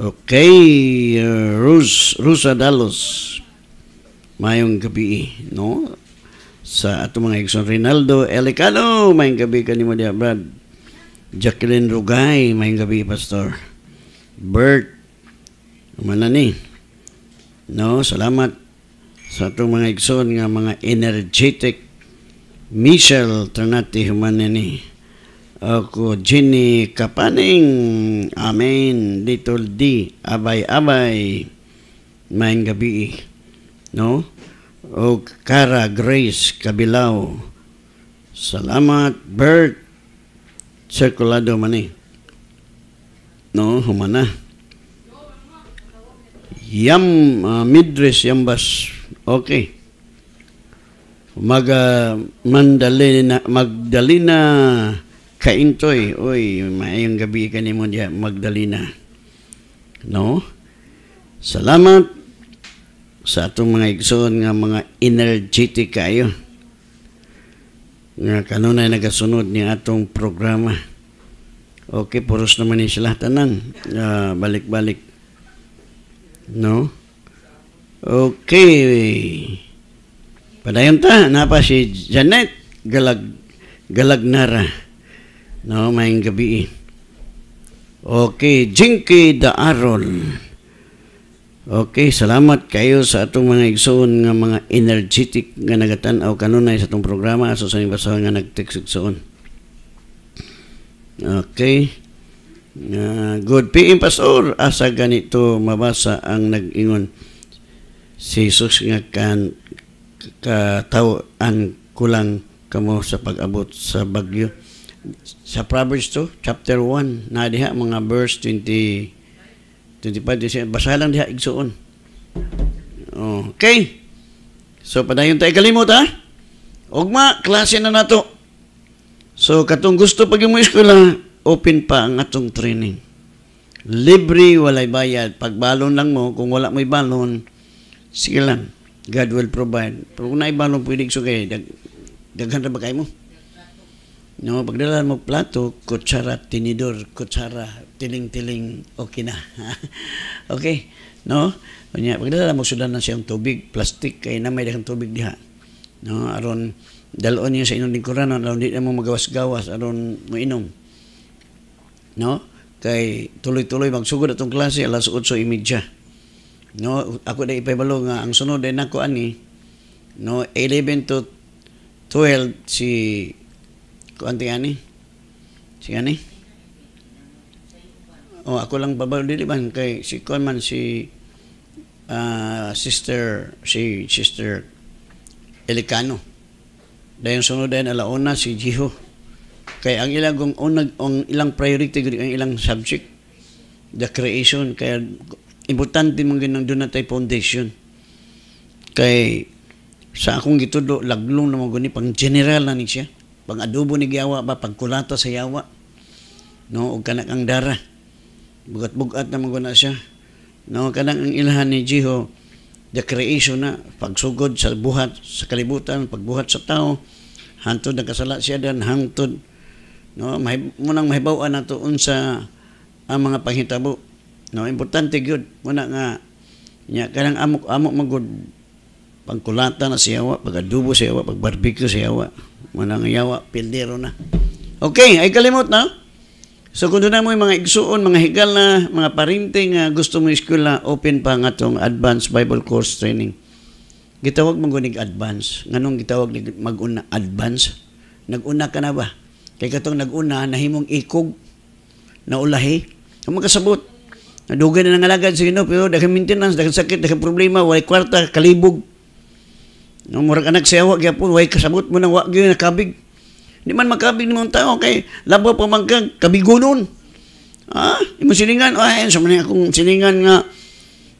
Okay, uh, Rus Rusadalos. Mayong gabi, no? Sa ato mga Exxon Rinaldo Elecano, mayong gabi kanimo diha, Brad. Jacqueline Rugay, mayong gabi, Pastor. Bert, umana ni. No, salamat sa ato mga Exxon nga mga energetic Michelle Ternate Humanani. Ako, Jenny Kapaning. Amen. Little D. Abay-abay. Mayang gabi. No? O Cara Grace Kabilaw. Salamat, Bert. Circulado man eh. No, humana. Yam, uh, Midres Yambas. Okay. Maga uh, Mandalina, Magdalena, Magdalena, kaintoy, oy, maayong gabi ka ni mo diya, Magdalena. No? Salamat sa atong mga igsoon nga mga energetic kayo nga kanunay nagasunod ni atong programa. Okay, puros naman ni sila tanan. Uh, balik-balik. No? Okay. Padayon ta, napa si Janet Galag Galagnara. No, maying gabi. Okay, Jinky the Aron. Okay, salamat kayo sa atong mga igsoon nga mga energetic nga nagatan-aw kanunay sa atong programa aso sa imbasa nga nag-text igsoon. Okay. Uh, good PM Pastor, asa ganito mabasa ang nag-ingon si Jesus nga kan katawaan kulang kamo sa pag-abot sa bagyo sa Proverbs 2, chapter 1, na diha mga verse 20, 25, 27. Basahan lang diha, igsuon Okay. So, padayon tayo kalimot, ha? Ugma, klase na nato. So, katong gusto pag yung eskwela, open pa ang atong training. Libre, walay bayad. pagbalon lang mo, kung wala mo'y balon, sige lang. God will provide. Pero kung naibalon, pwede so kayo, dag daghan na ba kayo mo? No, pagdalan mo plato, kutsara, tinidor, kutsara, tiling-tiling, okay na. okay, no? Kanya, pagdalan mo sudan na siyang tubig, plastik, kay na may dakang tubig diha. No, aron dalon niya sa inyong lingkuran, aron di na mo magawas-gawas, aron mo inom. No? Kay tuloy-tuloy magsugod atong klase alas 8:30. No, ako na ipaybalo nga ang sunod ay nako ani no 11 to 12 si kuanti ani? Si ani? Oh, ako lang babaw dili man kay si kon man si uh, sister si sister Elikano. Dayon sunod dayon alauna si Jiho. Kay ang ilang kung unag ang ilang priority gud ang ilang subject the creation kay importante mong ginang doon natay foundation. Kay sa akong gitudlo laglong na mo guni pang general na ni siya pag adubo ni Giyawa ba pagkulato sa yawa no ug kanak ang dara bugat-bugat na maguna siya no kanang ang ilhan ni Jeho the creation na pagsugod sa buhat sa kalibutan pagbuhat sa tao ang nagkasala siya dan hangtod no mahib, munang mahibaw-an nato unsa ang ah, mga panghitabo no importante gyud muna nga nya kanang amok amok magud pagkulata na siyawa, pagadubo siyawa, pagbarbecue siyawa. Manang yawa, pildero na. Okay, ay kalimot na. So kung doon na mo yung mga igsuon, mga higal na, mga parinte nga ah, gusto mo eskwela, open pa nga itong advanced Bible course training. Gitawag mong gunig advance. Nganong gitawag mag-una advance? Nag-una ka na ba? Kaya katong nag-una, nahimong ikog, na ulahi. ang magkasabot. Nadugay na nangalagad sa Ginoo, pero dahil maintenance, dahil sakit, dahil problema, walay kwarta, kalibog, Nung murag anak siya, wag yapon, way kasabot mo nang wag yun, nakabig. Hindi man makabig ni mong tao, kay labo pa man kang kabigunon. Ah, imo silingan, ay, ah, sa man akong silingan nga,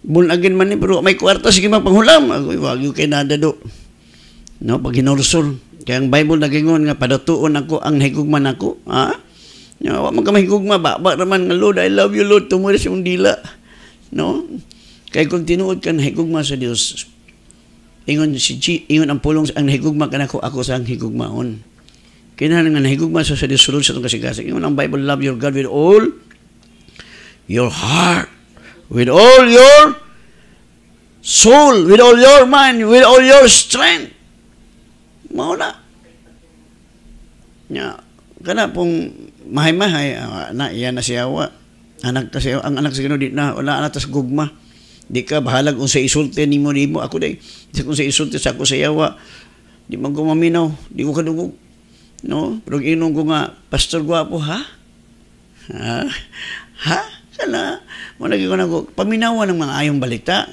bunagin man ni, pero may kwarta, sige mapanghulam. Ako, wag yun kay nada do. No, pag hinursol. Kaya ang Bible nagingon nga, padatuon ako ang higugman ako. Ah, no, wag man ka mahigugma, baba naman nga, Lord, I love you, Lord, tumulis yung dila. No? Kaya kung tinuod ka na higugma sa Diyos, ingon si G, ingon ang pulong ang higugma kanako ako sa ang higugmaon kinahanglan nga nahigugma sa sa sulod sa tong kasing ingon ang Bible love your God with all your heart with all your soul with all your mind with all your strength mao na nya kana pong mahay-mahay uh, na iya na siyawa anak kasi ang anak sa Ginoo di na wala na tas gugma Di ka bahalag kung sa isulti ni mo ni mo. Ako day. sa kung sa isulti sa ako sa yawa. Di man ko maminaw. Di ko kadugo No? Pero inong ko nga, Pastor Guapo, ha? Ha? Ha? Kana? Malagi ko na ko, paminawan ng mga ayong balita.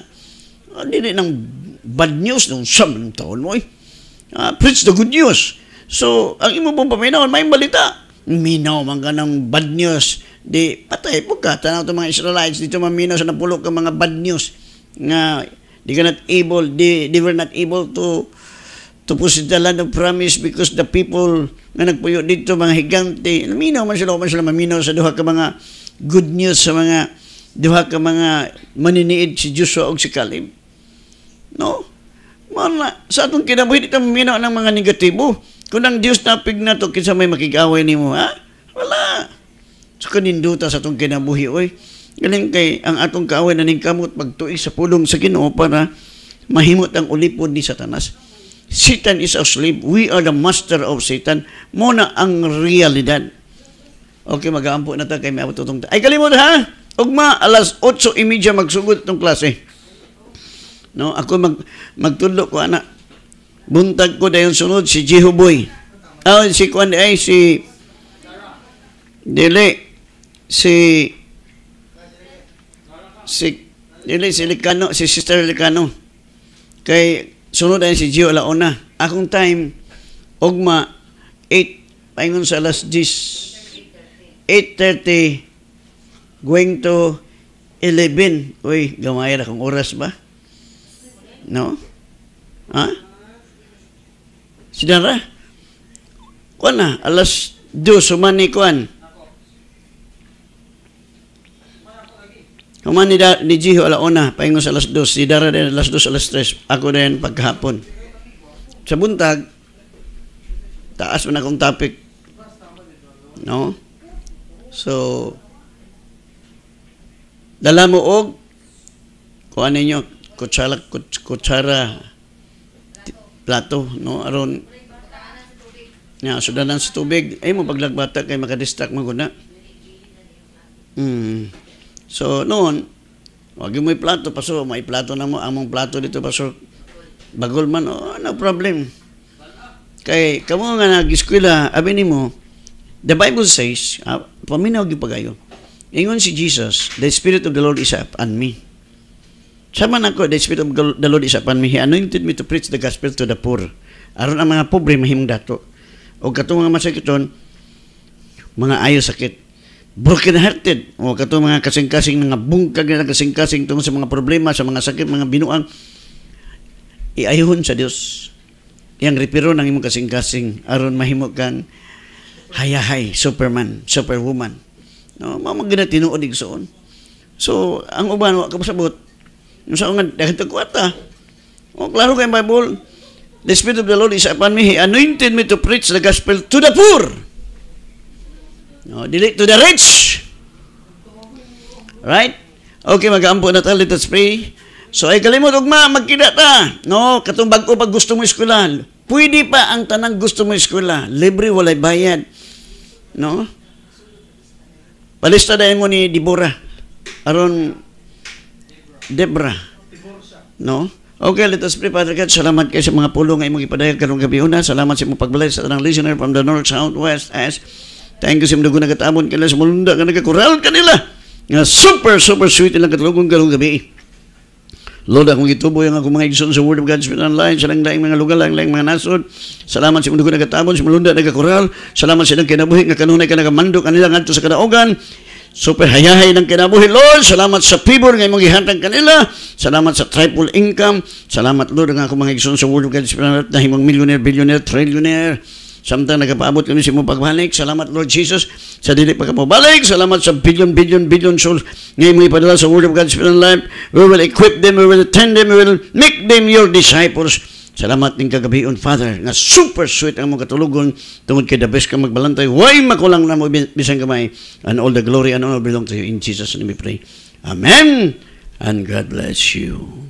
Ah, di rin ng bad news nung siyam ng taon mo eh. Ah, preach the good news. So, ang imo pong paminawan, may balita minaw man ganang bad news di patay pud ka tanaw mga Israelites dito maminaw sa napulo ka mga bad news nga they were not able they, they were not able to to possess the land of promise because the people nga nagpuyo dito mga higante minaw man sila man sila maminaw sa duha ka mga good news sa mga duha ka mga maniniid si Joshua og si Caleb no Mana, sa atong kinabuhi, ito maminaw ng mga negatibo. Kung ang Dios napig na to, kinsa may makigaway ni mo, ha? Wala. So, kaninduta sa itong kinabuhi, oy. Galing kay, ang atong kaaway na ning kamot, magtuig sa pulong sa ginoo para mahimot ang ulipod ni Satanas. Satan is a slave. We are the master of Satan. Muna ang realidad. Okay, mag-aampo na tayo kay may abot Ay, kalimod ha! Ugma, alas 8.30 magsugod itong klase. No, ako mag, magtulog ko, anak. Buntag ko dayon sunod si Jehuboy. Ah, si Kwan ay si Dili si si Dili si Licano, si Sister Licano. Kay sunod ay si Gio Laona. Akong time ugma 8 paingon sa alas 10 8:30 going to 11. Uy, gamay ra kong oras ba? No? Ha? Huh? Sidara? Kuan na, alas 2 suman ni kuan. Kuman da, ni Jiho ala una, paingon alas dos. Sidara Dara din alas dos, alas 3. Ako din paghapon. Sa buntag, taas mo na akong topic. No? So, dala mo og kuan ninyo kutsara kutsara plato no aron nya sudanan sa tubig ay mo paglagbata kay makadistract mo guna mm. so noon wag mo plato paso may plato na mo among plato dito paso bagol man oh no problem kay kamo nga nag-eskwela abi nimo the bible says ah, paminaw gyud pagayo ingon si Jesus the spirit of the lord is upon me Sama na ko, the Spirit of the Lord is upon me. He anointed me to preach the gospel to the poor. Aron ang mga pobre, mahimdato. O katong mga masakiton, mga ayo sakit. Broken hearted. O katong mga kasing-kasing, mga bungkag na kasing-kasing tungkol sa mga problema, sa mga sakit, mga binuang. Iayuhon sa Dios. Yang repiro ng imong kasing-kasing. Aron mahimo kang hayahay, superman, superwoman. No, mga mga tinuod igsoon. So, ang uban, wa ka sa nga, dahil tagkwata. O, klaro kayo, Bible, The Spirit of the Lord is upon me. He anointed me to preach the gospel to the poor. No, dili to the rich. Right? Okay, mag-aampo na tayo. Let us pray. So ay kalimot ugma magkida ta. No, katong bag-o pag gusto mo eskwelahan. Pwede pa ang tanang gusto mo eskwela. Libre walay bayad. No? Palista dayon mo ni Deborah aron Debra. No? Okay, let us pray, Father God. Salamat kayo sa mga pulong ay mong ipadayag karong gabi una. Salamat sa mong pagbalay sa tanang listener from the north, Southwest as Thank you sa mga nagatamon kanila sa mulunda nga nagkakural kanila. Nga super, super sweet ilang katulogong karong gabi. Lord, akong ituboy ang akong mga igsoon sa Word of God, Spirit Online, sa lang laing mga lugar, lang laing mga nasod. Salamat sa mga nagatamon, sa mulunda nagkakural. Salamat sa nang kinabuhi nga kanunay ka nagamando kanila ngadto sa kadaogan. So, pahayahay ng kinabuhi, Lord. Salamat sa favor nga imong gihatag kanila. Salamat sa triple income. Salamat, Lord, nga akong mga igsoon sa world of God. Na himong millionaire, billionaire, trillionaire. Samtang nagapaabot kami sa imong pagbalik. Salamat, Lord Jesus, sa dili pa ka pabalik. Salamat sa billion, billion, billion souls nga imong ipadala sa world of God's Spirit life. We will equip them, we will attend them, we will make them your disciples Salamat ning kagabi on Father, nga super sweet ang mga katulugon tungod kay the best ka magbalantay. Way makulang na mo bisan kamay. And all the glory and honor belong to you. In Jesus' name we pray. Amen. And God bless you.